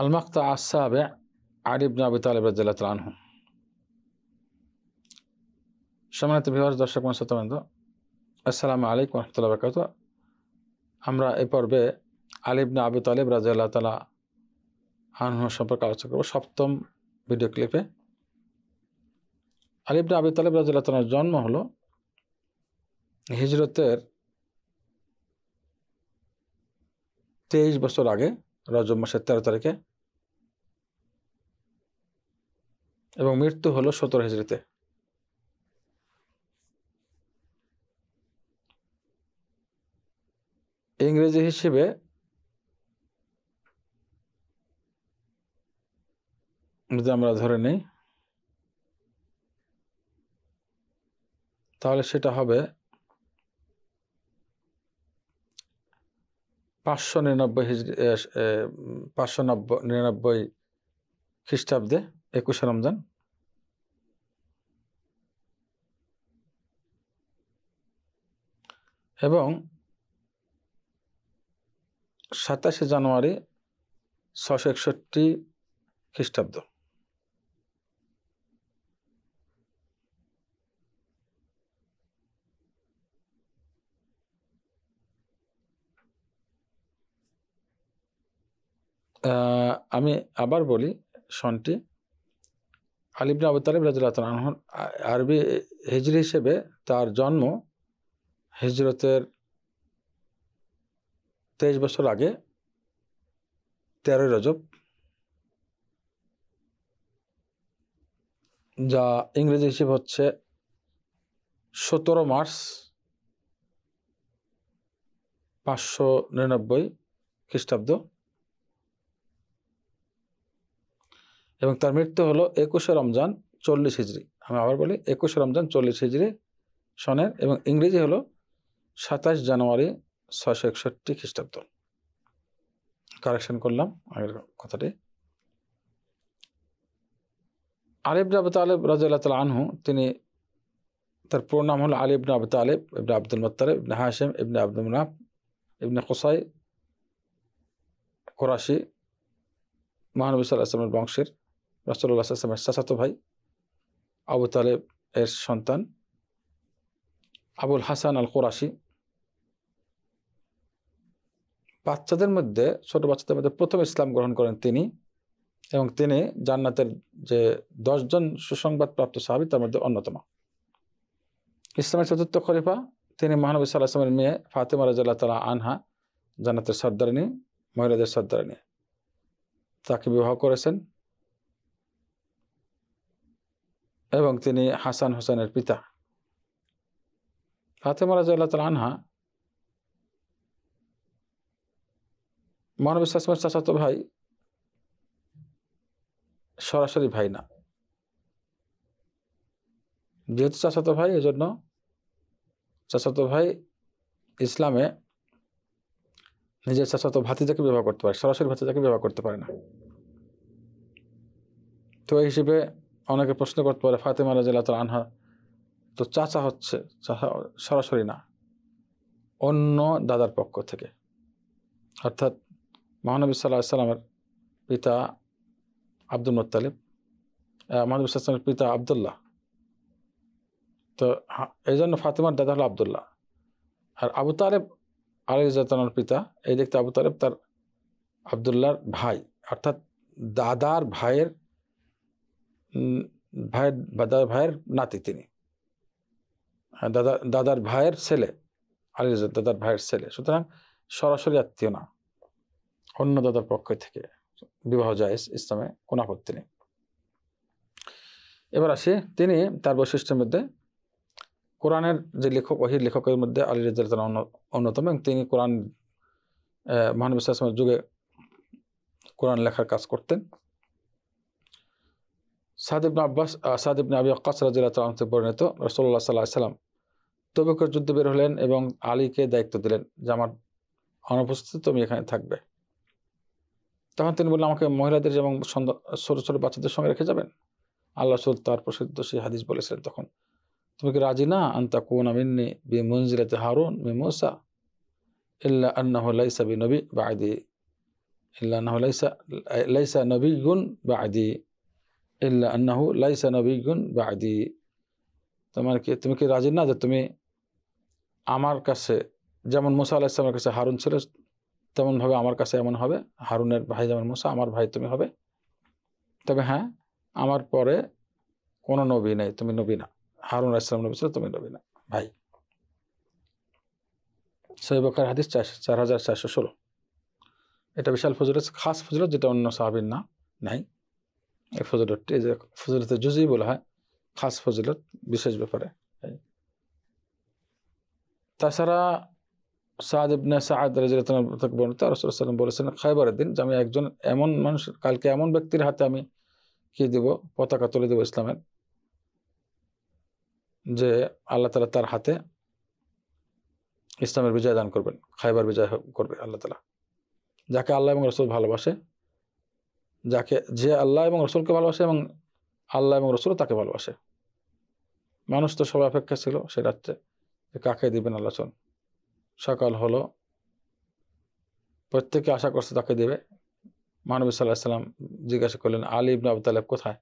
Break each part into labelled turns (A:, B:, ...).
A: المقطع السابع علي بن أبي طالب رضي الله عنه সম্মানিত ভিউয়ার্স দর্শক মনসতবৃন্দ আসসালামু আলাইকুম রহমতুল্লাহ বরকাত আমরা এ পর্বে আলিবনা আবু তালিব রাজা আল্লাহ তালা আনহু সম্পর্কে আলোচনা করব সপ্তম ভিডিও ক্লিপে আলিবনা আবু তালিব রাজা তালার জন্ম হল হিজরতের তেইশ বছর আগে রজব মাসের তেরো তারিখে এবং মৃত্যু হলো সতেরো হিজড়িতে ইংরেজি হিসেবে যদি আমরা ধরে নিই তাহলে সেটা হবে পাঁচশো নিরানব্বই পাঁচশো নব্বই নিরানব্বই খ্রিস্টাব্দে একুশে রমজান এবং সাতাশে জানুয়ারি ছশো একষট্টি খ্রিস্টাব্দ আমি আবার বলি সনটি আলিবনা আবু তালিব রাজুল্লাহ আরবি হিজরি হিসেবে তার জন্ম হিজরতের তেইশ বছর আগে তেরোই রজব যা ইংরেজি হিসেবে হচ্ছে সতেরো মার্চ পাঁচশো নিরানব্বই খ্রিস্টাব্দ এবং তার মৃত্যু হলো একুশে রমজান চল্লিশ হিজড়ি আমি আবার বলি একুশে রমজান চল্লিশ হিজড়ি সনের এবং ইংরেজি হলো সাতাশ জানুয়ারি ছশো একষট্টি খ্রিস্টাব্দ কারেকশন করলাম আগের কথাটি আলিব আবু তালেব রাজিয়াল তাল আনহু তিনি তার পুরো নাম হলো আলী ইবনা আবু তালেব ইবনা আব্দুল মোত্তালেব ইবনা হাসেম ইবনা আব্দুল মুনাফ ইবনে কোসাই কোরাশি মহানবী সাল্লাহ আসলামের বংশের রাসুল্লাহ আসলামের চাচাতো ভাই আবু তালেব এর সন্তান আবুল হাসান আল কোরাশি বাচ্চাদের মধ্যে ছোট বাচ্চাদের মধ্যে প্রথম ইসলাম গ্রহণ করেন তিনি এবং তিনি জান্নাতের যে দশজন সুসংবাদপ্রাপ্ত সাহাবি তার মধ্যে অন্যতম ইসলামের চতুর্থ খলিফা তিনি মহানবী সাল্লাহামের মেয়ে ফাতেমা রাজাল্লাহ তালা আনহা জান্নাতের সর্দারিনী মহিলাদের সর্দারিনী তাকে বিবাহ করেছেন এবং তিনি হাসান হোসেনের পিতা ফাতেমা রাজা আল্লাহ তাল আনহা মহানবী সাসমের চাচাতো ভাই সরাসরি ভাই না যেহেতু চাচাতো ভাই এজন্য চাচাতো ভাই ইসলামে নিজের চাচাতো ভাতিজাকে বিবাহ করতে পারে সরাসরি ভাতিজাকে বিবাহ করতে পারে না তো এই হিসেবে অনেকে প্রশ্ন করতে পারে ফাতেমা রাজিল্লা তাল আনহা তো চাচা হচ্ছে চাচা সরাসরি না অন্য দাদার পক্ষ থেকে অর্থাৎ মহানবী সাল্লাহ সাল্লামের পিতা আব্দুল মোত্তালিব মহানবী সাল্লামের পিতা আবদুল্লাহ তো এই জন্য ফাতেমার দাদা হলো আবদুল্লাহ আর আবু তালেব আলিজাতনার পিতা এই দেখতে আবু তালেব তার আবদুল্লাহর ভাই অর্থাৎ দাদার ভাইয়ের ভাইয়ের দাদার ভাইয়ের নাতি তিনি দাদা দাদার ভাইয়ের ছেলে আলী দাদার ভাইয়ের ছেলে সুতরাং সরাসরি আত্মীয় না অন্য দাদার পক্ষ থেকে বিবাহ জায়েজ ইসলামে কোন আপত্তি নেই এবার আসি তিনি তার বৈশিষ্ট্যের মধ্যে কোরআনের যে লেখক ওহির লেখকের মধ্যে আলী রেজাল অন্যতম এবং তিনি কোরআন মহানবী যুগে কোরআন লেখার কাজ করতেন সাদিবনা আব্বাস সাদিবনা আবি আকাস রাজিল্লাহ তালামতে পরিণত রসল্লাহ সাল্লাহ সাল্লাম তবুকের যুদ্ধ বের হলেন এবং আলীকে দায়িত্ব দিলেন যে আমার অনুপস্থিত তুমি এখানে থাকবে তখন তিনি বললেন আমাকে মহিলাদের এবং ছোটো ছোটো বাচ্চাদের সঙ্গে রেখে যাবেন আল্লাহ সুল তার প্রসিদ্ধ সেই হাদিস বলেছিলেন তখন তুমি কি রাজি না আন্তা কোন আমিননি বি মঞ্জিরাতে হারুন বি মোসা ইল্লা আন্না লাইসা বি নবী বা আদি ইল্লা আন্নাহ লাইসা লাইসা নবী গুণ বা আদি ইল্লা আন্নাহু লাইসা নবীগুন বা আদি তোমার কি তুমি কি রাজি না যে তুমি আমার কাছে যেমন মুসা আল্লাহ ইসলামের কাছে হারুন ছিল তেমনভাবে আমার কাছে এমন হবে হারুনের ভাই যেমন মুসা আমার ভাই তুমি হবে তবে হ্যাঁ আমার পরে কোনো নবী নেই তুমি নবী না হারুন ইসলাম নবী ছিল তুমি নবী না ভাই সৈবকার হাদিস চার হাজার চারশো ষোলো এটা বিশাল ফজরত খাস ফজরত যেটা অন্য সাহাবিন না নাই এই ফজিলত এই যে ফজিলতে জুজি বলা হয় খাস ফজিলত বিশেষ ব্যাপারে তাছাড়া সাদ ইবনে সাদ রাজিয়াল্লাহু বর্ণিত রাসূলুল্লাহ বলেছেন খাইবারের দিন যে আমি একজন এমন মানুষ কালকে এমন ব্যক্তির হাতে আমি কি দেব পতাকা তুলে দেব ইসলামের যে আল্লাহ তালা তার হাতে ইসলামের বিজয় দান করবেন খাইবার বিজয় করবে আল্লাহ তালা যাকে আল্লাহ এবং রসুল ভালোবাসে যাকে যে আল্লাহ এবং রসুলকে ভালোবাসে এবং আল্লাহ এবং রসুল তাকে ভালোবাসে মানুষ তো সবাই অপেক্ষা ছিল সে রাত্রে যে কাকে দিবেন আলোচন সকাল হলো প্রত্যেকে আশা করছে তাকে দেবে মানবী সাল্লাহ সাল্লাম জিজ্ঞাসা করলেন আলী ইবনা আবু তালেব কোথায়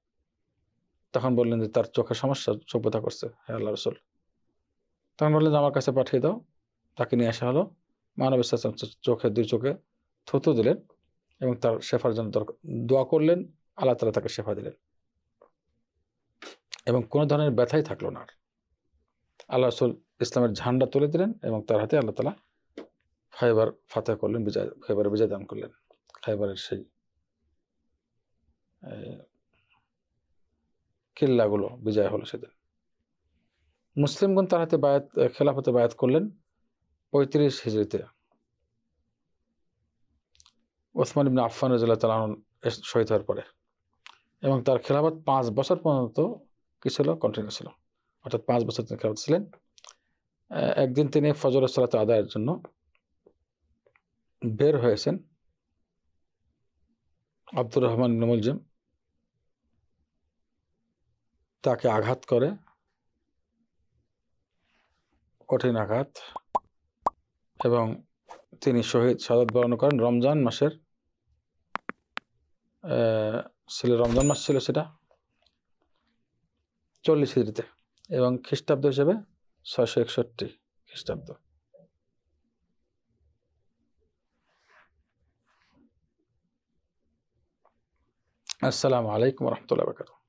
A: তখন বললেন যে তার চোখের সমস্যা সভ্যতা করছে হ্যাঁ আল্লাহ রসুল তখন বললেন যে আমার কাছে পাঠিয়ে দাও তাকে নিয়ে আসা হলো মানবী সাল্লাহ চোখে দুই চোখে থুতু দিলেন এবং তার শেফার জন্য দোয়া করলেন আল্লাহ তালা তাকে শেফা দিলেন এবং কোনো ধরনের ব্যথাই থাকলো না আল্লাহ রসুল ইসলামের ঝান্ডা তুলে দিলেন এবং তার হাতে আল্লাহ তালা খাইবার ফাতে করলেন বিজয় খাইবার বিজয় দান করলেন খাইবারের সেই কিল্লাগুলো বিজয় হলো সেদিন মুসলিমগণ তার হাতে বায়াত খেলাফতে বায়াত করলেন পঁয়ত্রিশ হিজড়িতে ওসমান ইবনা আফান রাজুল্লাহ তালন শহীদ হওয়ার পরে এবং তার খেলাফত পাঁচ বছর পর্যন্ত কি ছিল কন্টিনিউ ছিল অর্থাৎ পাঁচ বছর তিনি খেলাফত ছিলেন একদিন তিনি ফজর সালাত আদায়ের জন্য বের হয়েছেন আব্দুর রহমান নমুলজিম তাকে আঘাত করে কঠিন আঘাত এবং তিনি শহীদ সাদাত বরণ করেন রমজান মাসের ছিল রমজান মাস ছিল সেটা চল্লিশ হিজড়িতে এবং খ্রিস্টাব্দ হিসেবে ছয়শো একষট্টি খ্রিস্টাব্দ আসসালামু আলাইকুম রহমতুল্লাহ